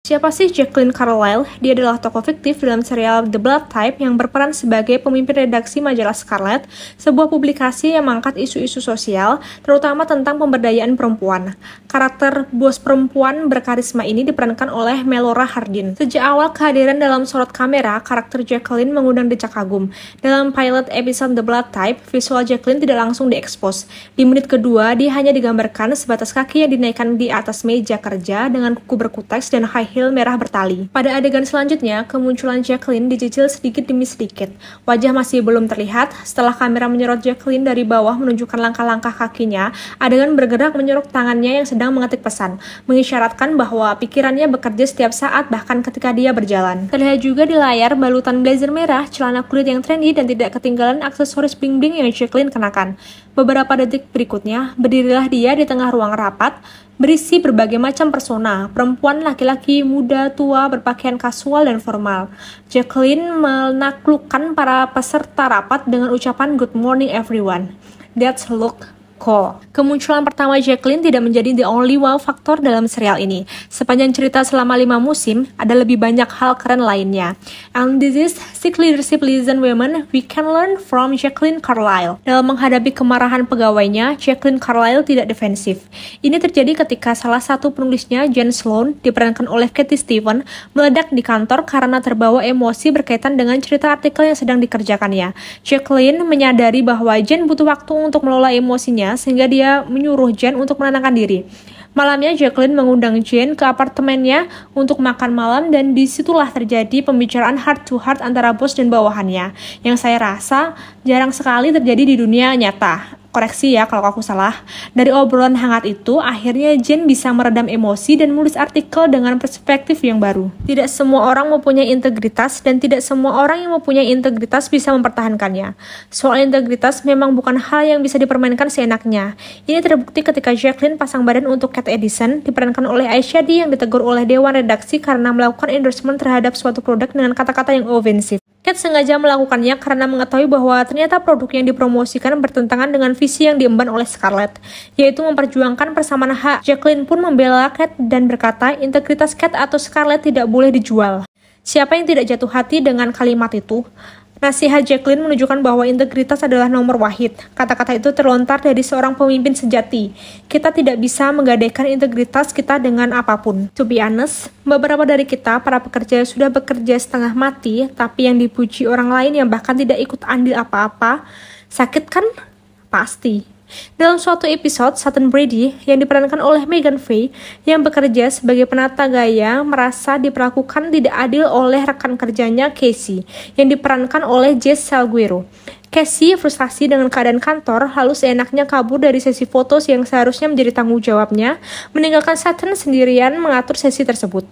Siapa sih Jacqueline Carlyle? Dia adalah tokoh fiktif dalam serial The Blood Type yang berperan sebagai pemimpin redaksi majalah Scarlet, sebuah publikasi yang mengangkat isu-isu sosial, terutama tentang pemberdayaan perempuan. Karakter bos perempuan berkarisma ini diperankan oleh Melora Hardin. Sejak awal kehadiran dalam sorot kamera, karakter Jacqueline mengundang decak kagum. Dalam pilot episode The Blood Type, visual Jacqueline tidak langsung diekspos. Di menit kedua, dia hanya digambarkan sebatas kaki yang dinaikkan di atas meja kerja dengan kuku berkuteks dan high heel merah bertali. Pada adegan selanjutnya, kemunculan Jacqueline dicicil sedikit demi sedikit. Wajah masih belum terlihat, setelah kamera menyorot Jacqueline dari bawah menunjukkan langkah-langkah kakinya, adegan bergerak menyorot tangannya yang sedang mengetik pesan, mengisyaratkan bahwa pikirannya bekerja setiap saat bahkan ketika dia berjalan. Terlihat juga di layar balutan blazer merah, celana kulit yang trendy dan tidak ketinggalan aksesoris bling-bling yang Jacqueline kenakan. Beberapa detik berikutnya, berdirilah dia di tengah ruang rapat, berisi berbagai macam persona, perempuan, laki-laki, muda, tua, berpakaian kasual dan formal. Jacqueline menaklukkan para peserta rapat dengan ucapan good morning everyone. That's look Ko. Kemunculan pertama Jacqueline tidak menjadi the only wow faktor dalam serial ini. Sepanjang cerita selama lima musim, ada lebih banyak hal keren lainnya. And this is Sick Leadership lesson Women We Can Learn from Jacqueline Carlisle. Dalam menghadapi kemarahan pegawainya, Jacqueline Carlisle tidak defensif. Ini terjadi ketika salah satu penulisnya, Jen Sloan, diperankan oleh Katie Steven, meledak di kantor karena terbawa emosi berkaitan dengan cerita artikel yang sedang dikerjakannya. Jacqueline menyadari bahwa Jen butuh waktu untuk mengelola emosinya sehingga dia menyuruh Jen untuk menenangkan diri. Malamnya Jacqueline mengundang Jen ke apartemennya untuk makan malam dan disitulah terjadi pembicaraan heart to heart antara bos dan bawahannya yang saya rasa jarang sekali terjadi di dunia nyata koreksi ya kalau aku salah. Dari obrolan hangat itu, akhirnya Jen bisa meredam emosi dan menulis artikel dengan perspektif yang baru. Tidak semua orang mempunyai integritas dan tidak semua orang yang mempunyai integritas bisa mempertahankannya. Soal integritas memang bukan hal yang bisa dipermainkan seenaknya. Ini terbukti ketika Jacqueline pasang badan untuk Kate Edison, diperankan oleh Aisyah D yang ditegur oleh Dewan Redaksi karena melakukan endorsement terhadap suatu produk dengan kata-kata yang ofensif. Kate sengaja melakukannya karena mengetahui bahwa ternyata produk yang dipromosikan bertentangan dengan visi yang diemban oleh Scarlett, yaitu memperjuangkan persamaan hak. Jacqueline pun membela Kate dan berkata integritas Kate atau Scarlett tidak boleh dijual. Siapa yang tidak jatuh hati dengan kalimat itu? Nasihat Jacqueline menunjukkan bahwa integritas adalah nomor wahid. Kata-kata itu terlontar dari seorang pemimpin sejati. Kita tidak bisa menggadaikan integritas kita dengan apapun. To be honest, beberapa dari kita, para pekerja sudah bekerja setengah mati, tapi yang dipuji orang lain yang bahkan tidak ikut andil apa-apa, sakit kan? Pasti. Dalam suatu episode, Sutton Brady yang diperankan oleh Megan Faye yang bekerja sebagai penata gaya merasa diperlakukan tidak adil oleh rekan kerjanya Casey yang diperankan oleh Jess Salguero. Casey frustasi dengan keadaan kantor, lalu seenaknya kabur dari sesi foto yang seharusnya menjadi tanggung jawabnya, meninggalkan Sutton sendirian mengatur sesi tersebut.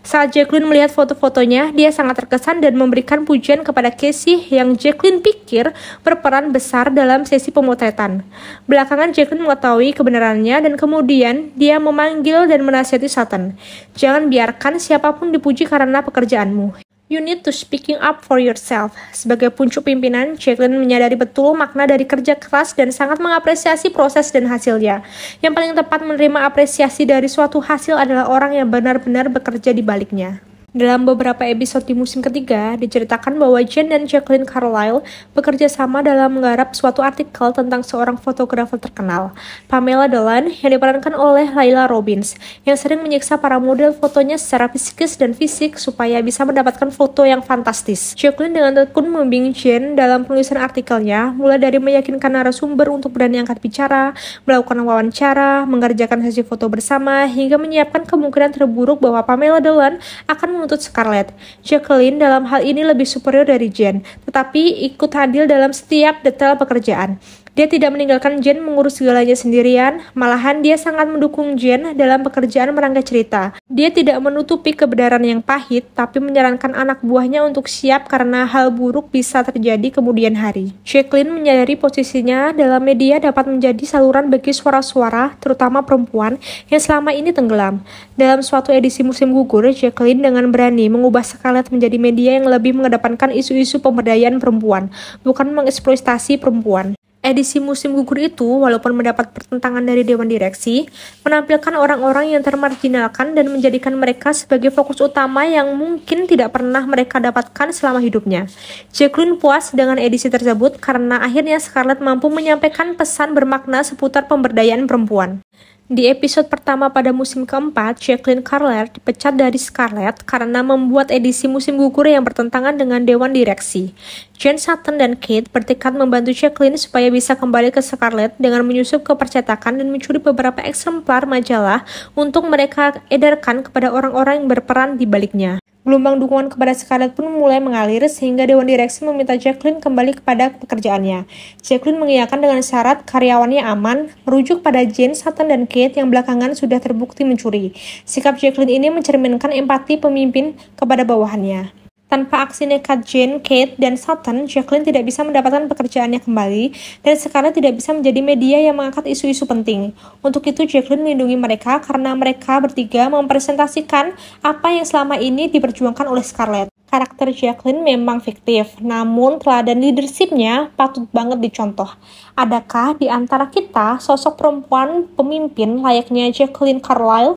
Saat Jacqueline melihat foto-fotonya, dia sangat terkesan dan memberikan pujian kepada Casey yang Jacqueline pikir berperan besar dalam sesi pemotretan. Belakangan Jacqueline mengetahui kebenarannya dan kemudian dia memanggil dan menasihati Satan. Jangan biarkan siapapun dipuji karena pekerjaanmu. You need to speaking up for yourself. Sebagai puncak pimpinan, Jacqueline menyadari betul makna dari kerja keras dan sangat mengapresiasi proses dan hasilnya. Yang paling tepat menerima apresiasi dari suatu hasil adalah orang yang benar-benar bekerja di baliknya. Dalam beberapa episode di musim ketiga, diceritakan bahwa Jen dan Jacqueline Carlyle bekerja sama dalam menggarap suatu artikel tentang seorang fotografer terkenal, Pamela Dolan, yang diperankan oleh Laila Robbins, yang sering menyiksa para model fotonya secara psikis dan fisik supaya bisa mendapatkan foto yang fantastis. Jacqueline dengan tekun membimbing Jen dalam penulisan artikelnya, mulai dari meyakinkan narasumber untuk berani angkat bicara, melakukan wawancara, mengerjakan sesi foto bersama, hingga menyiapkan kemungkinan terburuk bahwa Pamela Dolan akan menuntut Scarlett. Jacqueline dalam hal ini lebih superior dari Jen, tetapi ikut hadir dalam setiap detail pekerjaan. Dia tidak meninggalkan Jen mengurus segalanya sendirian, malahan dia sangat mendukung Jen dalam pekerjaan merangkai cerita. Dia tidak menutupi kebenaran yang pahit, tapi menyarankan anak buahnya untuk siap karena hal buruk bisa terjadi kemudian hari. Jacqueline menyadari posisinya dalam media dapat menjadi saluran bagi suara-suara, terutama perempuan, yang selama ini tenggelam. Dalam suatu edisi musim gugur, Jacqueline dengan berani mengubah skala menjadi media yang lebih mengedepankan isu-isu pemberdayaan perempuan, bukan mengeksploitasi perempuan. Edisi musim gugur itu, walaupun mendapat pertentangan dari Dewan Direksi, menampilkan orang-orang yang termarginalkan dan menjadikan mereka sebagai fokus utama yang mungkin tidak pernah mereka dapatkan selama hidupnya. Jacqueline puas dengan edisi tersebut karena akhirnya Scarlett mampu menyampaikan pesan bermakna seputar pemberdayaan perempuan. Di episode pertama pada musim keempat, Jacqueline Carler dipecat dari Scarlett karena membuat edisi musim gugur yang bertentangan dengan dewan direksi. Jen Sutton dan Kate bertekad membantu Jacqueline supaya bisa kembali ke Scarlett dengan menyusup ke percetakan dan mencuri beberapa eksemplar majalah untuk mereka edarkan kepada orang-orang yang berperan di baliknya. Gelombang dukungan kepada Scarlett pun mulai mengalir sehingga Dewan Direksi meminta Jacqueline kembali kepada pekerjaannya. Jacqueline mengiyakan dengan syarat karyawannya aman, merujuk pada Jane, Sutton, dan Kate yang belakangan sudah terbukti mencuri. Sikap Jacqueline ini mencerminkan empati pemimpin kepada bawahannya. Tanpa aksi nekat Jane, Kate, dan Sutton, Jacqueline tidak bisa mendapatkan pekerjaannya kembali dan sekarang tidak bisa menjadi media yang mengangkat isu-isu penting. Untuk itu, Jacqueline melindungi mereka karena mereka bertiga mempresentasikan apa yang selama ini diperjuangkan oleh Scarlett. Karakter Jacqueline memang fiktif, namun teladan leadershipnya patut banget dicontoh. Adakah di antara kita sosok perempuan pemimpin layaknya Jacqueline Carlyle